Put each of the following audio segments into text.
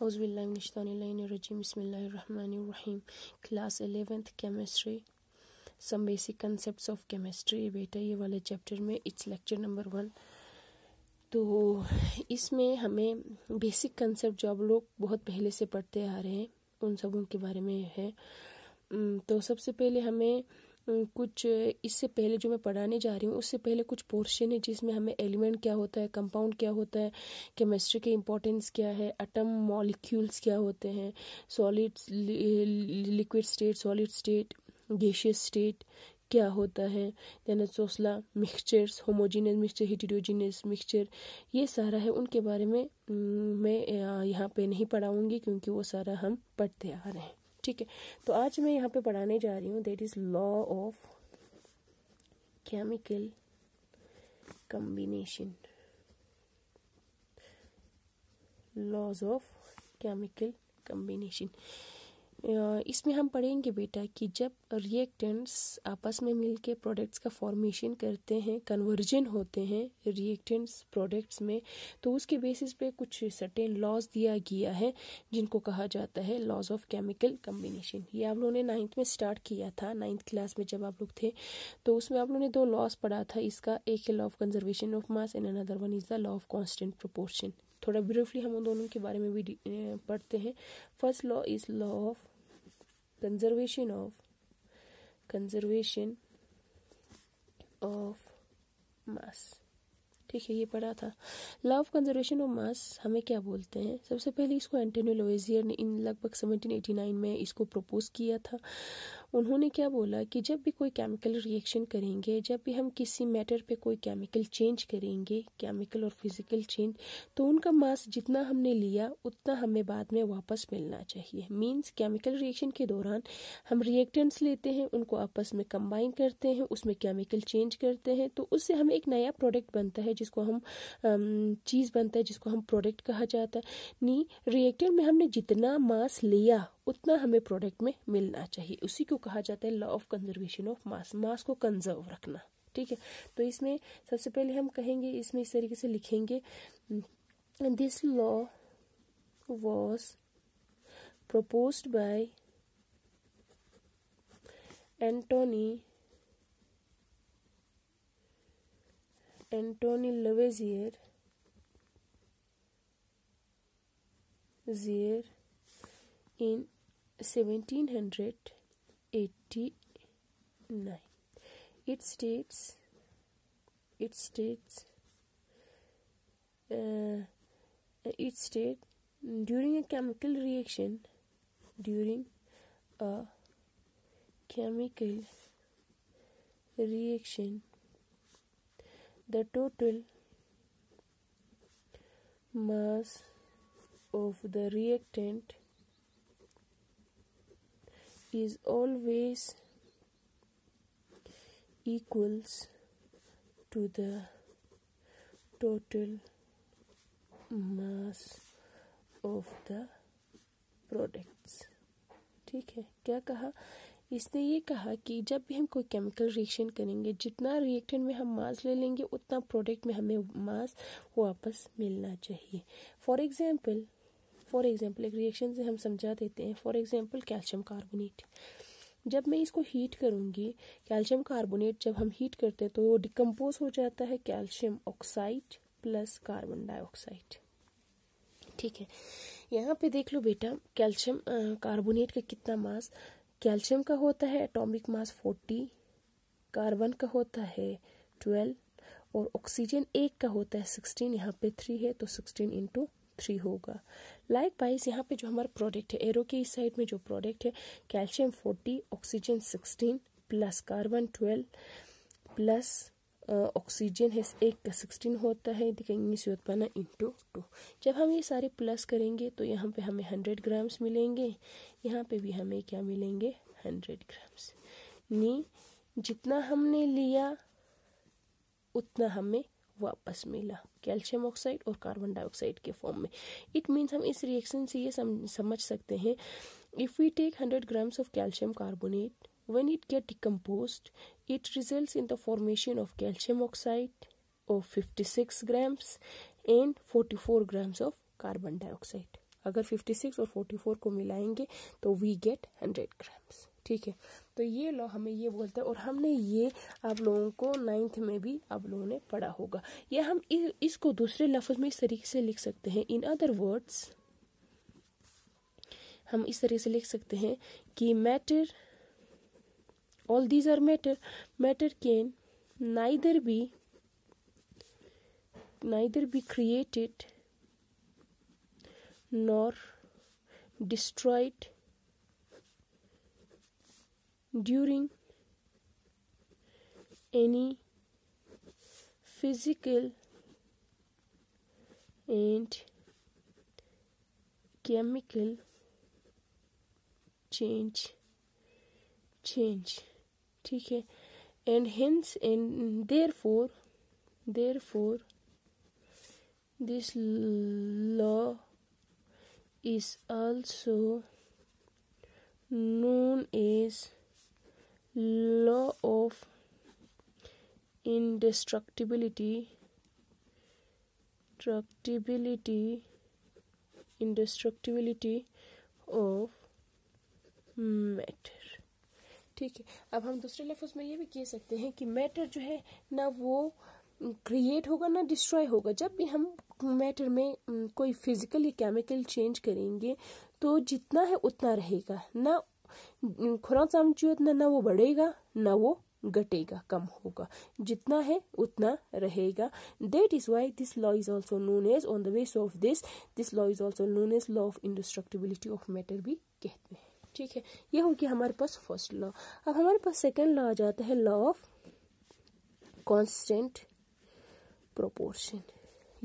बसमीम class eleventh chemistry some basic concept of chemistry बेटा ये वाले चैप्टर में इट्स लेक्चर नंबर वन तो इसमें हमें बेसिक कंसेप्ट जो आप लोग बहुत पहले से पढ़ते आ रहे हैं उन सबों के बारे में है तो सबसे पहले हमें कुछ इससे पहले जो मैं पढ़ाने जा रही हूँ उससे पहले कुछ पोर्शन है जिसमें हमें एलिमेंट क्या होता है कंपाउंड क्या होता है केमिस्ट्री के इंपॉर्टेंस क्या है एटम मॉलिक्यूल्स क्या होते हैं solid liquid state solid state gaseous state क्या होता है यानी सोसला mixtures homogeneous mixture heterogeneous mixture ये सारा है उनके बारे में मैं यहाँ पे नहीं पढ़ाऊँगी क्योंकि वो सारा हम पढ़ते आ रहे हैं ठीक है तो आज मैं यहाँ पे पढ़ाने जा रही हूँ that is law of chemical combination laws of chemical combination इसमें हम पढ़ेंगे बेटा कि जब रिएक्टेंट्स आपस में मिलके प्रोडक्ट्स का फॉर्मेशन करते हैं कन्वर्जन होते हैं रिएक्टेंट्स प्रोडक्ट्स में तो उसके बेसिस पे कुछ सर्टेन लॉज दिया गया है जिनको कहा जाता है लॉज ऑफ केमिकल कम्बिनेशन ये आप लोगों ने नाइन्थ में स्टार्ट किया था नाइन्थ क्लास में जब आप लोग थे तो उसमें आप लोगों ने दो लॉज पढ़ा था इसका एक है law of conservation of mass and another one is the law of constant proportion थोड़ा ब्रीफली हम उन दोनों के बारे में भी पढ़ते हैं first law is law of conservation of conservation of mass ठीक है ये पढ़ा था law of conservation of mass हमें क्या बोलते हैं सबसे पहले इसको एंटोनियो लोवेजियर ने इन लगभग 1789 में इसको प्रपोज किया था उन्होंने क्या बोला कि जब भी कोई केमिकल रिएक्शन करेंगे जब भी हम किसी मैटर पे कोई केमिकल चेंज करेंगे केमिकल और फिजिकल चेंज तो उनका मास जितना हमने लिया उतना हमें बाद में वापस मिलना चाहिए मीन्स केमिकल रिएक्शन के दौरान हम रिएक्टेंट्स लेते हैं उनको आपस में कंबाइन करते हैं उसमें केमिकल चेंज करते हैं तो उससे हमें एक नया प्रोडक्ट बनता है जिसको हम चीज़ बनता है जिसको हम प्रोडक्ट कहा जाता है नी रिएक्टर में हमने जितना मास लिया उतना हमें प्रोडक्ट में मिलना चाहिए उसी को कहा जाता है law of conservation of mass mass को कंजर्व रखना ठीक है तो इसमें सबसे पहले हम कहेंगे इसमें इस तरीके से लिखेंगे this law was propose Antoine Antoine Antony जियर जियर इन 1789 it states it states uh, it states during a chemical reaction during a chemical reaction the total mass of the reactant is always equals to the total mass of the products ठीक है क्या कहा इसने ये कहा कि जब भी हम कोई केमिकल रिएक्शन करेंगे जितना रिएक्टेंट में हम मास ले लेंगे उतना प्रोडक्ट में हमें मास वापस मिलना चाहिए फॉर एग्जांपल फॉर एग्जाम्पल एक रिएक्शन से हम समझा देते हैं फॉर एग्जाम्पल कैल्शियम कार्बोनेट जब मैं इसको हीट करूँगी कैल्शियम कार्बोनेट जब हम हीट करते हैं तो वो डिकम्पोज हो जाता है calcium oxide plus carbon dioxide ठीक है यहाँ पे देख लो बेटा कैल्शियम कार्बोनेट का कितना मास कैल्शियम का होता है एटॉमिक मास फोर्टी कार्बन का होता है ट्वेल्व और ऑक्सीजन एक का होता है सिक्सटीन यहाँ पे थ्री है तो सिक्सटीन इंटू थ्री होगा लाइक वाइज यहाँ पे जो हमारा प्रोडक्ट है एरो के इस साइड में जो प्रोडक्ट है calcium forty oxygen sixteen plus carbon twelve plus oxygen है एक का सिक्सटीन होता है दिखेंगे सियोतपाना इंटू टू जब हम ये सारे प्लस करेंगे तो यहाँ पे हमें हंड्रेड ग्राम्स मिलेंगे यहाँ पे भी हमें क्या मिलेंगे हंड्रेड ग्राम्स नी जितना हमने लिया उतना हमें वापस मिला कैल्शियम ऑक्साइड और कार्बन डाइऑक्साइड के फॉर्म में इट मीन्स हम इस रिएक्शन से ये समझ सकते हैं if we take hundred grams of calcium carbonate when it get decompose it result in the formation of calcium oxide of fifty six grams and forty four grams of carbon dioxide अगर fifty six और forty four को मिलाएंगे तो we get hundred grams ठीक है तो ये law हमें ये बोलता है और हमने ये आप लोगों को नाइन्थ में भी आप लोगों ने पढ़ा होगा या हम इ, इसको दूसरे लफ्ज़ में इस तरीके से लिख सकते हैं इन अदर वर्ड्स हम इस तरीके से लिख सकते हैं कि matter all these are matter matter can neither be neither be created nor destroyed during any physical and chemical change change ठीक है and hence and therefore therefore this law is also known as law of indestructibility destructibility indestructibility of matter ठीक है अब हम दूसरे लफ्ज में ये भी कह सकते हैं कि मैटर जो है ना वो क्रिएट होगा ना डिस्ट्रॉय होगा जब भी हम मैटर में कोई फिजिकल या केमिकल चेंज करेंगे तो जितना है उतना रहेगा ना खुराक चमची उतना ना वो बढ़ेगा ना वो घटेगा कम होगा जितना है उतना रहेगा that is why this law is also known as on the base of this this law is also known as law of indestructibility of matter भी कहते हैं ठीक है ये हो गया हमारे पास फर्स्ट लॉ अब हमारे पास सेकेंड लॉ आ जाता है लॉ ऑफ कॉन्स्टेंट प्रोपोर्शन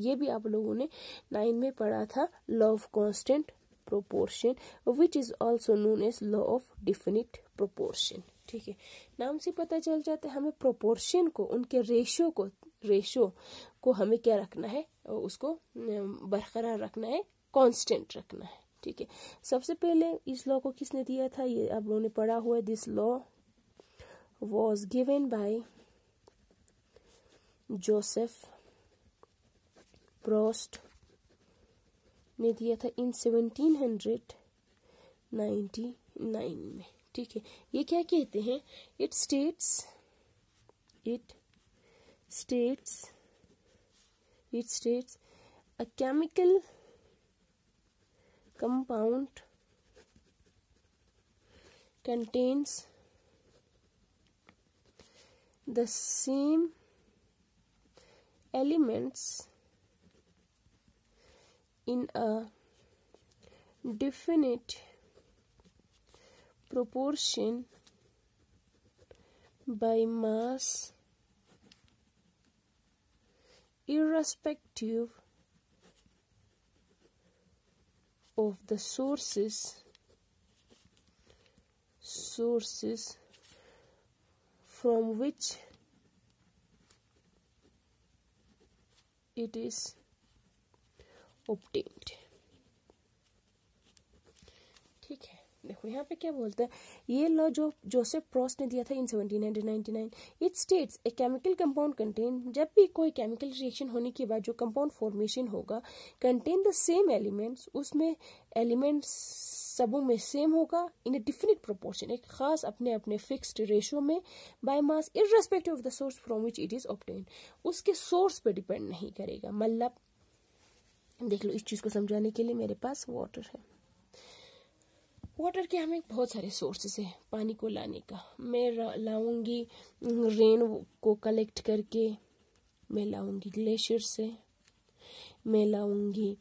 ये भी आप लोगों ने नाइन में पढ़ा था law of constant proportion which is also known as law of definite proportion ठीक है नाम से पता चल जाता है हमें प्रोपोर्शन को उनके रेशो को रेशो को हमें क्या रखना है उसको बरकरार रखना है कांस्टेंट रखना है ठीक है सबसे पहले इस लॉ को किसने दिया था ये आप लोगों ने पढ़ा हुआ है this law was given by Joseph Proust में दिया था in seventeen hundred ninety nine में ठीक है ये क्या कहते हैं it states it states it states a chemical compound contains the same elements in a definite proportion by mass irrespective of the sources sources from which it is obtained ठीक है देखो यहाँ पे क्या बोलता है ये लॉ जो जोसेफ प्रॉस ने दिया था in 1799 it states a chemical compound contain जब भी कोई केमिकल रिएक्शन होने के बाद जो कंपाउंड फॉर्मेशन होगा कंटेन द सेम एलिमेंट्स उसमें एलिमेंट्स सबों में सेम होगा इन ए डिफिनिट प्रोपोर्शन एक खास अपने अपने फिक्स्ड रेशियो में by mass irrespective of the source from which it is obtain उसके सोर्स पर डिपेंड नहीं करेगा मतलब देख लो इस चीज़ को समझाने के लिए मेरे पास वाटर है वाटर के हमें बहुत सारे सोर्सेस हैं पानी को लाने का मैं लाऊंगी रेन को कलेक्ट करके मैं लाऊंगी ग्लेशियर से मैं लाऊंगी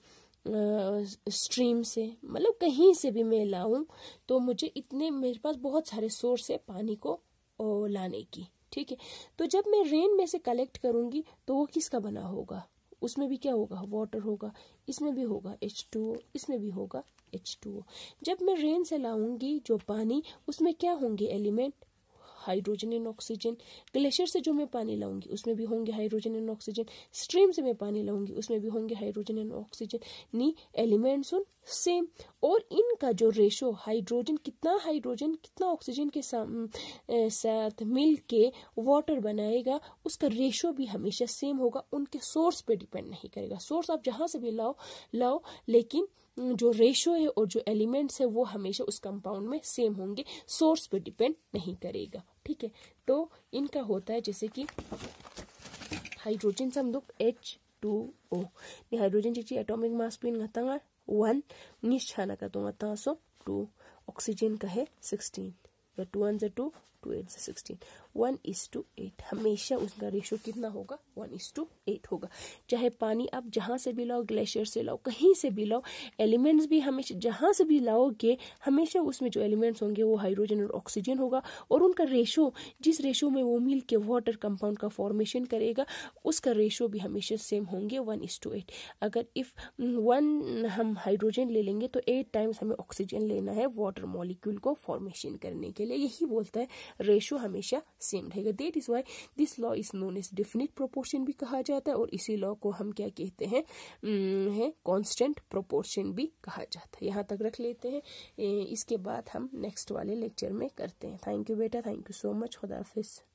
स्ट्रीम से मतलब कहीं से भी मैं लाऊं तो मुझे इतने मेरे पास बहुत सारे सोर्स है पानी को लाने की ठीक है तो जब मैं रेन में से कलेक्ट करूंगी तो वो किसका बना होगा उसमें भी क्या होगा वाटर होगा इसमें भी होगा एच टू ओ इसमें भी होगा एच टू ओ जब मैं रेन से लाऊंगी जो पानी उसमें क्या होंगे element hydrogen and oxygen glacier से जो मैं पानी लाऊंगी उसमें भी होंगे हाइड्रोजन एंड ऑक्सीजन स्ट्रीम से मैं पानी लाऊंगी उसमें भी होंगे हाइड्रोजन एंड ऑक्सीजन नी एलिमेंट्स उन सेम और इनका जो रेशो हाइड्रोजन कितना हाइड्रोजन कितना ऑक्सीजन के साथ मिल के वाटर बनाएगा उसका रेशो भी हमेशा सेम होगा उनके सोर्स पे डिपेंड नहीं करेगा सोर्स आप जहाँ से भी लाओ लाओ लेकिन जो रेशो है और जो एलिमेंट्स है वो हमेशा उस कंपाउंड में सेम होंगे सोर्स पे डिपेंड नहीं करेगा ठीक है तो इनका होता है जैसे कि हाइड्रोजन से हम लोग एच टू ओ हाइड्रोजन चीची एटोमिक मास पे इन वन निशाना का दूंगा तासो टू ऑक्सीजन का है सिक्सटीन या टू वन जो two two eight sixteen one is to eight हमेशा उसका रेशो कितना होगा वन इज टू एट होगा चाहे पानी आप जहाँ से भी लाओ ग्लेशियर से लाओ कहीं से भी लाओ एलिमेंट्स भी हमेशा जहाँ से भी लाओगे हमेशा उसमें जो एलिमेंट्स होंगे वो हाइड्रोजन और ऑक्सीजन होगा और उनका रेशो जिस रेशो में वो मिल के वाटर कंपाउंड का फॉर्मेशन करेगा उसका रेशो भी हमेशा सेम होंगे वन इज टू एट अगर इफ़ वन mm, हम हाइड्रोजन ले लेंगे तो एट टाइम्स हमें ऑक्सीजन लेना है वाटर मॉलिक्यूल को फॉर्मेशन करने के लिए यही बोलता है रेशो हमेशा सेम रहेगा that is why this law is known as definite proportion भी कहा जाता है और इसी लॉ को हम क्या कहते हैं hmm, है प्रोपोर्शन भी कहा जाता है यहाँ तक रख लेते हैं इसके बाद हम नेक्स्ट वाले लेक्चर में करते हैं थैंक यू बेटा थैंक यू सो मच खुदाफिज